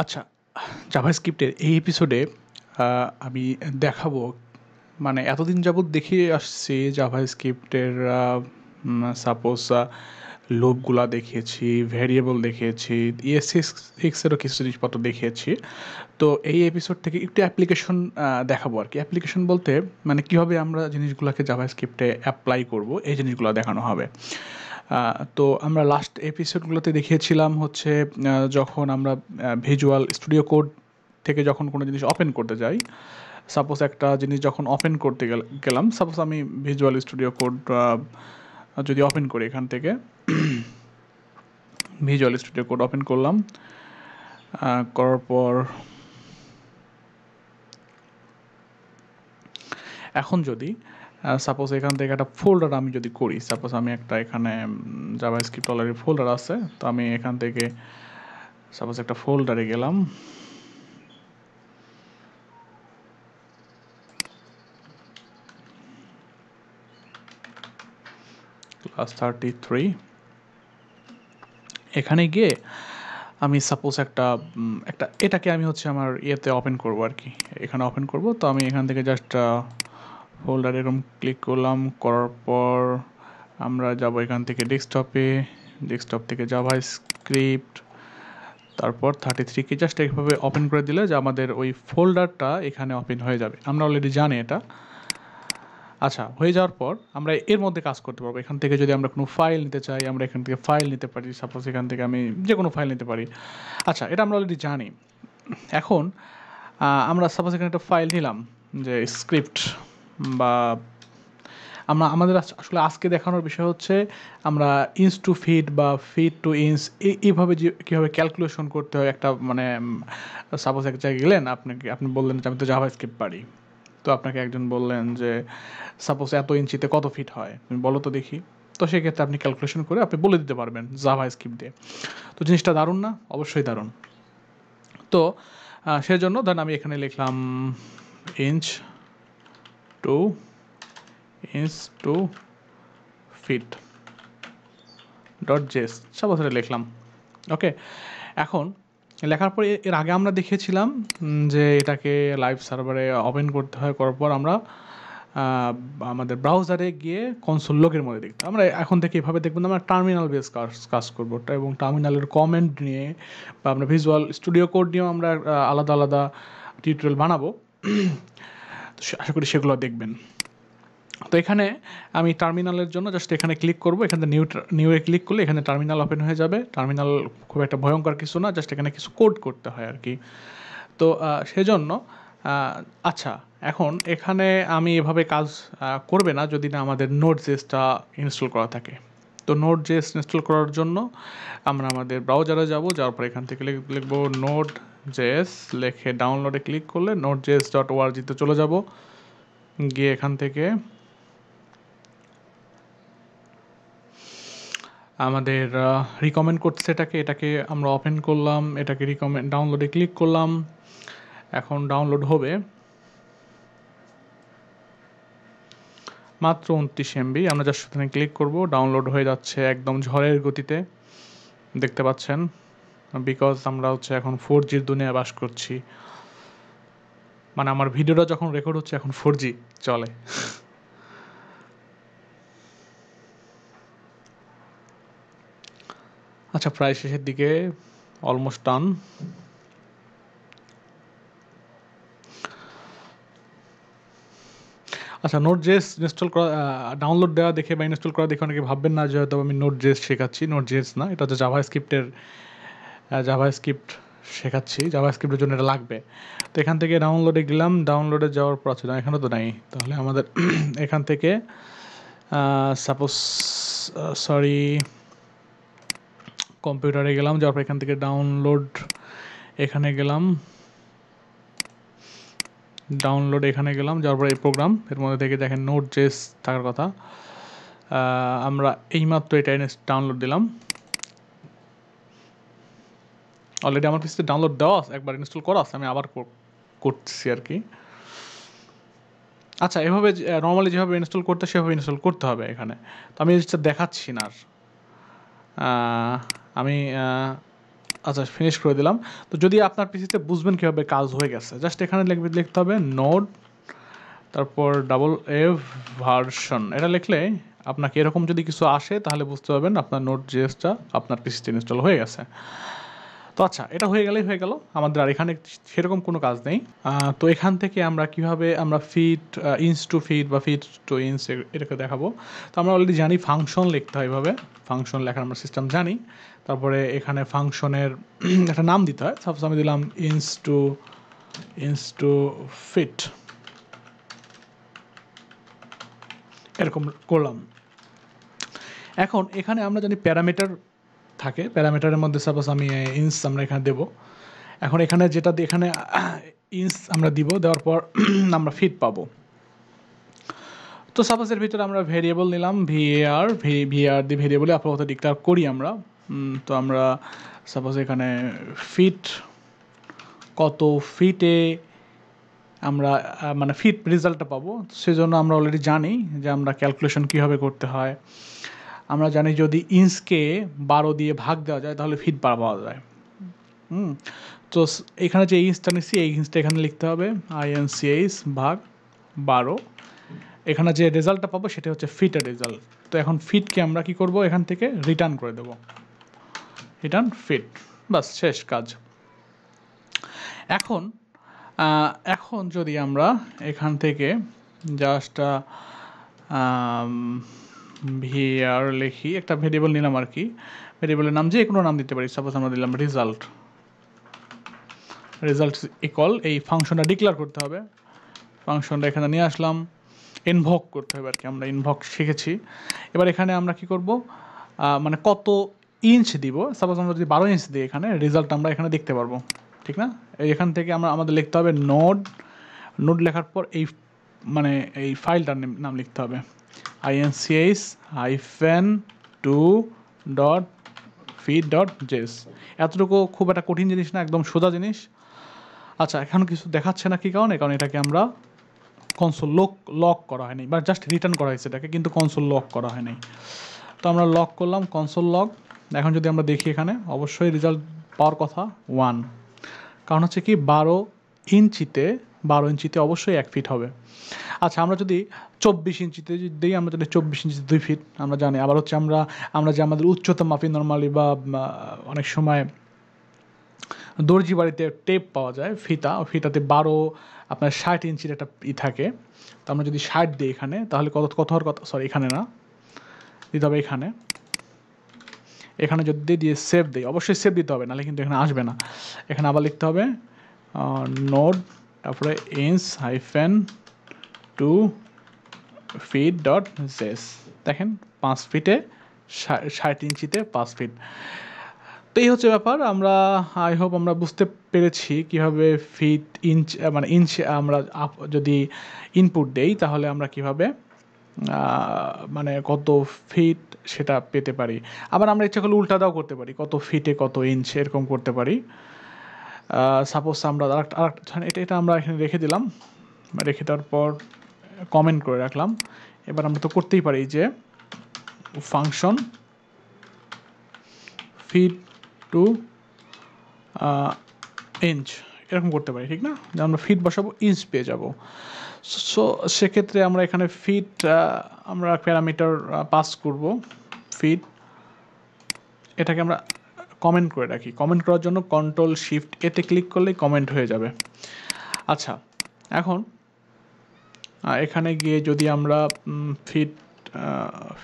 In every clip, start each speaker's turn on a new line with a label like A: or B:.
A: আচ্ছা জাভাস্ক্রিপ্টের এই এপিসোডে আমি দেখাবো মানে এতদিন যাবৎ দেখিয়ে আসছি স্ক্রিপ্টের সাপোজ লোভগুলা দেখিয়েছি ভ্যারিয়েবল দেখিয়েছি ইএসএস এক্সেরও কিছু জিনিসপত্র দেখিয়েছি তো এই এপিসোড থেকে একটু অ্যাপ্লিকেশন দেখাবো আর কি অ্যাপ্লিকেশন বলতে মানে কীভাবে আমরা জিনিসগুলোকে স্ক্রিপ্টে অ্যাপ্লাই করবো এই জিনিসগুলো দেখানো হবে তো আমরা লাস্ট এপিসোডগুলোতে দেখিয়েছিলাম হচ্ছে যখন আমরা ভিজুয়াল স্টুডিও কোড থেকে যখন কোনো জিনিস ওপেন করতে যাই সাপোজ একটা জিনিস যখন ওপেন করতে গেলাম সাপোজ আমি ভিজুয়াল স্টুডিও কোড যদি ওপেন করি এখান থেকে ভিজুয়াল স্টুডিও কোড ওপেন করলাম করার পর এখন যদি সাপোজ এখান থেকে একটা ফোল্ডার আমি যদি করি সাপোজ আমি একটা এখানে জাভা স্ক্রিপ্ট অলরেডি ফোল্ডার আছে তো আমি এখান থেকে সাপোজ একটা ফোল্ডারে গেলাম ক্লাস থার্টি থ্রি এখানে গিয়ে আমি সাপোজ একটা একটা এটাকে আমি হচ্ছে আমার ইয়েতে ওপেন করবো আর কি এখানে ওপেন করবো তো আমি এখান থেকে জাস্ট ফোল্ডার এরকম ক্লিক করলাম করার পর আমরা যাব এখান থেকে ডেস্কটপে ডেস্কটপ থেকে যাবা স্ক্রিপ্ট তারপর থার্টি থ্রিকে জাস্ট এইভাবে ওপেন করে দিলে যে আমাদের ওই ফোল্ডারটা এখানে ওপেন হয়ে যাবে আমরা অলরেডি জানি এটা আচ্ছা হয়ে যাওয়ার পর আমরা এর মধ্যে কাজ করতে পারবো এখান থেকে যদি আমরা কোনো ফাইল নিতে চাই আমরা এখান থেকে ফাইল নিতে পারি সাপোজ এখান থেকে আমি যে কোনো ফাইল নিতে পারি আচ্ছা এটা আমরা অলরেডি জানি এখন আমরা সাপোজ এখানে একটা ফাইল নিলাম যে স্ক্রিপ্ট বা আমরা আমাদের আসলে আজকে দেখানোর বিষয় হচ্ছে আমরা ইঞ্চ টু ফিট বা ফিট টু ইঞ্চ এইভাবে যে কীভাবে ক্যালকুলেশন করতে হয় একটা মানে সাপোজ এক জায়গায় গেলেন আপনাকে আপনি বললেন যে আমি তো জাভা স্ক্রিপ্ট পারি তো আপনাকে একজন বললেন যে সাপোজ এত ইঞ্চিতে কত ফিট হয় তুমি বলো তো দেখি তো সেক্ষেত্রে আপনি ক্যালকুলেশন করে আপনি বলে দিতে পারবেন জাভা স্ক্রিপ্ট দিয়ে তো জিনিসটা দারুণ না অবশ্যই দারুণ তো সেজন্য ধরেন আমি এখানে লিখলাম inch to inch to feet dot JS suppose এটা লিখলাম ওকে এখন লেখার পরে এর আগে আমরা দেখেছিলাম যে এটাকে লাইভ সার্ভারে ওপেন করতে হয় করার পর আমরা আমাদের ব্রাউজারে গিয়ে কনসোল লগের মধ্যে দেখতাম আমরা এখন থেকে এভাবে দেখবো আমরা টার্মিনাল বেস কাজ কাজ করবো এবং টার্মিনালের কমেন্ট নিয়ে বা আমরা ভিজুয়াল স্টুডিও কোড নিয়েও আমরা আলাদা আলাদা টিউটোরিয়াল বানাবো আশা করি সেগুলো দেখবেন তো এখানে আমি টার্মিনালের জন্য জাস্ট এখানে ক্লিক করব এখানে নিউ নিউ এ ক্লিক করলে এখানে টার্মিনাল ওপেন হয়ে যাবে টার্মিনাল খুব একটা ভয়ঙ্কর কিছু না জাস্ট এখানে কিছু কোড করতে হয় আর কি তো সেজন্য আচ্ছা এখন এখানে আমি এভাবে কাজ করবে না যদি না আমাদের নোট জেসটা ইনস্টল করা থাকে তো নোট জেস ইনস্টল করার জন্য আমরা আমাদের ব্রাউজারে যাব যাওয়ার পর এখান থেকে লিখবো নোট জেএস লেখে ডাউনলোডে ক্লিক করলে নোট জেএস ডট ওআরজিতে চলে যাব গিয়ে এখান থেকে আমাদের রিকমেন্ড করছে এটাকে এটাকে আমরা ওপেন করলাম এটাকে রিকমেন্ড ডাউনলোডে ক্লিক করলাম এখন ডাউনলোড হবে মাত্র উনত্রিশ এমবি আমরা যার সাথে ক্লিক করব ডাউনলোড হয়ে যাচ্ছে একদম ঝড়ের গতিতে দেখতে পাচ্ছেন বিকজ আমরা হচ্ছে এখন ফোর জির দুনিয়ায় বাস করছি মানে আমার ভিডিওটা যখন রেকর্ড হচ্ছে এখন ফোর জি চলে আচ্ছা প্রায় শেষের দিকে অলমোস্ট টান আচ্ছা নোট জেস ইনস্টল করা ডাউনলোড দেওয়া দেখে বা ইনস্টল করা দেখে অনেকে ভাববেন না যে হয়তো আমি নোট জেস শেখাচ্ছি নোট জেস না এটা হচ্ছে জাভা স্ক্রিপ্টের জাভাস্ক্রিপ্ট শেখাচ্ছি জাভাস্ক্রিপ্টের জন্য এটা লাগবে তো এখান থেকে ডাউনলোডে গেলাম ডাউনলোডে যাওয়ার পর আছে এখানে তো নাই তাহলে আমাদের এখান থেকে সাপোজ সরি কম্পিউটারে গেলাম যাওয়ার পর এখান থেকে ডাউনলোড এখানে গেলাম ডাউনলোড এখানে গেলাম যাওয়ার পর এই প্রোগ্রাম এর মধ্যে থেকে দেখেন নোট জেস থাকার কথা আমরা এইমাত্র এটা ডাউনলোড দিলাম অলরেডি আমার পিসিতে ডাউনলোড দেওয়া আছে একবার ইনস্টল করা আছে আমি আবার করছি আর কি আচ্ছা এভাবে নর্মালি যেভাবে ইনস্টল করতে সেভাবে ইনস্টল করতে হবে এখানে তো আমি জিনিসটা দেখাচ্ছি না আর আমি আচ্ছা ফিনিশ করে দিলাম তো যদি আপনার পিসিতে বুঝবেন কীভাবে কাজ হয়ে গেছে জাস্ট এখানে লিখবে লিখতে হবে নোট তারপর ডাবল এ ভার্সন এটা লিখলে আপনাকে এরকম যদি কিছু আসে তাহলে বুঝতে পারবেন আপনার নোট জিএসটা আপনার পিসিতে ইনস্টল হয়ে গেছে তো আচ্ছা এটা হয়ে গেলেই হয়ে গেল আমাদের আর এখানে সেরকম কোনো কাজ নেই তো এখান থেকে আমরা কিভাবে আমরা ফিট ইন্স টু ফিট বা ফিট টু ইন্স এটাকে দেখাবো তো আমরা অলরেডি জানি ফাংশন লিখতে হয় এভাবে ফাংশন লেখার আমরা সিস্টেম জানি তারপরে এখানে ফাংশনের একটা নাম দিতে হয় সাপোজ আমি দিলাম inch to inch to feet এরকম করলাম এখন এখানে আমরা জানি প্যারামিটার থাকে প্যারামিটারের মধ্যে সাপোজ আমি ইন্স আমরা এখানে দেব এখন এখানে যেটা এখানে ইন্স আমরা দিব দেওয়ার পর আমরা ফিট পাবো তো এর ভিতরে আমরা ভেরিয়েবল নিলাম ভিএআর আর দি ভেরিয়েবলে আপাতত ডিক্লার করি আমরা তো আমরা সাপোজ এখানে ফিট কত ফিটে আমরা মানে ফিট রেজাল্টটা পাবো সেজন্য আমরা অলরেডি জানি যে আমরা ক্যালকুলেশন কীভাবে করতে হয় আমরা জানি যদি ইঞ্চকে বারো দিয়ে ভাগ দেওয়া যায় তাহলে ফিট বার পাওয়া যায় হুম তো এখানে যে ইঞ্চটা নিচ্ছি এই ইঞ্চটা এখানে লিখতে হবে আইএনসিএইচ ভাগ বারো এখানে যে রেজাল্টটা পাবো সেটা হচ্ছে ফিটের রেজাল্ট তো এখন ফিটকে আমরা কি করব এখান থেকে রিটার্ন করে দেব রিটার্ন ফিট বাস শেষ কাজ এখন এখন যদি আমরা এখান থেকে জাস্টটা ভিআর লিখি একটা ভেরিয়েবল নিলাম আর কি ভেরিয়েবলের নাম যে কোনো নাম দিতে পারি সাপোজ আমরা দিলাম রেজাল্ট রেজাল্ট ইকল এই ফাংশনটা ডিক্লেয়ার করতে হবে ফাংশনটা এখানে নিয়ে আসলাম ইনভক করতে হবে আর কি আমরা ইনভক শিখেছি এবার এখানে আমরা কি করব মানে কত ইঞ্চ দিব সাপোজ আমরা যদি বারো ইঞ্চ দিই এখানে রেজাল্ট আমরা এখানে দেখতে পারবো ঠিক না এখান থেকে আমরা আমাদের লিখতে হবে নোড নোড লেখার পর এই মানে এই ফাইলটার নাম লিখতে হবে INCS hyphen to dot feet dot JS এতটুকু খুব একটা কঠিন জিনিস না একদম সোজা জিনিস আচ্ছা এখন কিছু দেখাচ্ছে না কি কারণে কারণ এটাকে আমরা কনসোল লক লক করা হয়নি বা জাস্ট রিটার্ন করা হয়েছে এটাকে কিন্তু কনসোল লক করা হয়নি তো আমরা লক করলাম কনসোল লক এখন যদি আমরা দেখি এখানে অবশ্যই রেজাল্ট পাওয়ার কথা ওয়ান কারণ হচ্ছে কি বারো ইঞ্চিতে বারো ইঞ্চিতে অবশ্যই এক ফিট হবে আচ্ছা আমরা যদি চব্বিশ ইঞ্চিতে দিই আমরা যদি চব্বিশ ইঞ্চিতে দুই ফিট আমরা জানি আবার হচ্ছে আমরা আমরা যে আমাদের উচ্চতা মাপি নর্মালি বা অনেক সময় দর্জি বাড়িতে টেপ পাওয়া যায় ফিতা ফিতাতে বারো আপনার ষাট ইঞ্চির একটা ই থাকে তো আমরা যদি ষাট দিই এখানে তাহলে কত কত হওয়ার কথা সরি এখানে না দিতে হবে এখানে এখানে যদি দিয়ে সেভ দিই অবশ্যই সেভ দিতে হবে নাহলে কিন্তু এখানে আসবে না এখানে আবার লিখতে হবে নোড তারপরে inch hyphen to feet dot JS দেখেন পাঁচ ফিটে ষাট ইঞ্চিতে পাঁচ ফিট তো এই হচ্ছে ব্যাপার আমরা আই হোপ আমরা বুঝতে পেরেছি কিভাবে ফিট ইঞ্চ মানে ইঞ্চ আমরা যদি ইনপুট দেই তাহলে আমরা কিভাবে মানে কত ফিট সেটা পেতে পারি আবার আমরা ইচ্ছা করলে দাও করতে পারি কত ফিটে কত ইঞ্চ এরকম করতে পারি সাপোজ আমরা এটা এটা আমরা এখানে রেখে দিলাম রেখে দেওয়ার পর কমেন্ট করে রাখলাম এবার আমরা তো করতেই পারি যে ফাংশন ফিড টু ইঞ্চ এরকম করতে পারি ঠিক না আমরা ফিট বসাবো ইঞ্চ পেয়ে যাব সো সেক্ষেত্রে আমরা এখানে ফিট আমরা প্যারামিটার পাস করব ফিট এটাকে আমরা কমেন্ট করে রাখি কমেন্ট করার জন্য কন্ট্রোল শিফট এতে ক্লিক করলে কমেন্ট হয়ে যাবে আচ্ছা এখন এখানে গিয়ে যদি আমরা ফিট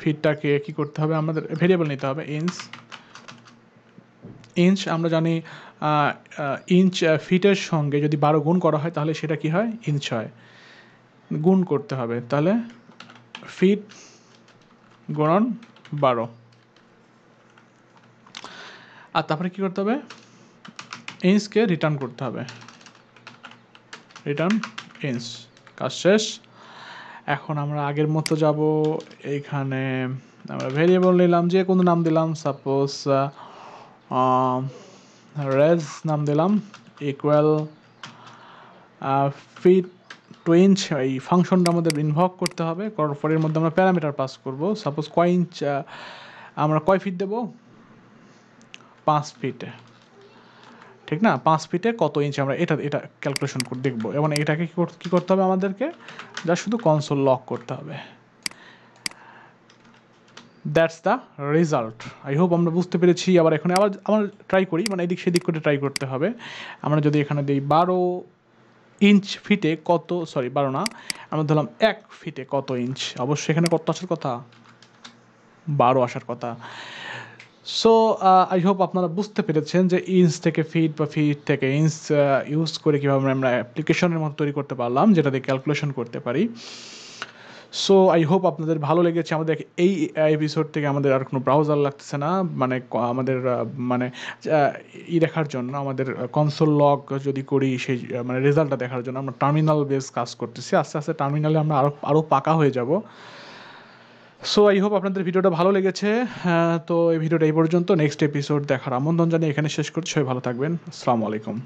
A: ফিটটাকে কি করতে হবে আমাদের ভেরিয়েবল নিতে হবে ইঞ্চ ইঞ্চ আমরা জানি ইঞ্চ ফিটের সঙ্গে যদি বারো গুণ করা হয় তাহলে সেটা কি হয় ইঞ্চ হয় গুণ করতে হবে তাহলে ফিট গুণন বারো আর তারপরে কী করতে হবে ইন্সকে রিটার্ন করতে হবে রিটার্ন ইন্স কাজ শেষ এখন আমরা আগের মতো যাব এইখানে আমরা ভেরিয়েবল নিলাম যে কোনো নাম দিলাম সাপোজ রেজ নাম দিলাম ইকুয়াল ফিট টু ইঞ্চ এই ফাংশনটা আমাদের ইনভলভ করতে হবে করার পরের মধ্যে আমরা প্যারামিটার পাস করব সাপোজ কয় ইঞ্চ আমরা কয় ফিট দেবো পাঁচ ফিটে ঠিক না পাঁচ ফিটে কত ইঞ্চি আমরা এটা এটা ক্যালকুলেশন করে দেখব এবং এটাকে কী করতে হবে আমাদেরকে যা শুধু কনসোল লক করতে হবে that's the result I hope আমরা বুঝতে পেরেছি আবার এখানে আবার আমার ট্রাই করি মানে এদিক সেদিক করে ট্রাই করতে হবে আমরা যদি এখানে দিই বারো ইঞ্চ ফিটে কত সরি বারো না আমরা ধরলাম এক ফিটে কত ইঞ্চ অবশ্যই এখানে কত আসার কথা বারো আসার কথা সো আই হোপ আপনারা বুঝতে পেরেছেন যে ইন্স থেকে ফিট বা ফিট থেকে ইন্স ইউজ uh, করে কীভাবে আমরা অ্যাপ্লিকেশনের মতো তৈরি করতে পারলাম যেটা দিয়ে ক্যালকুলেশন করতে পারি সো আই হোপ আপনাদের ভালো লেগেছে আমাদের এই এপিসোড থেকে আমাদের আর কোনো ব্রাউজার লাগতেছে না মানে আমাদের মানে ই দেখার জন্য আমাদের কনসোল লগ যদি করি সেই মানে রেজাল্টটা দেখার জন্য আমরা টার্মিনাল বেস কাজ করতেছি আস্তে আস্তে টার্মিনালে আমরা আরও আরও পাকা হয়ে যাব সো আই হোপ আপনাদের ভিডিওটা ভালো লেগেছে হ্যাঁ, তো এই ভিডিওটা এই পর্যন্ত নেক্সট এপিসোড দেখার আমন্ত্রণ জানিয়ে এখানে শেষ করছি সবাই ভালো থাকবেন আসসালামু আলাইকুম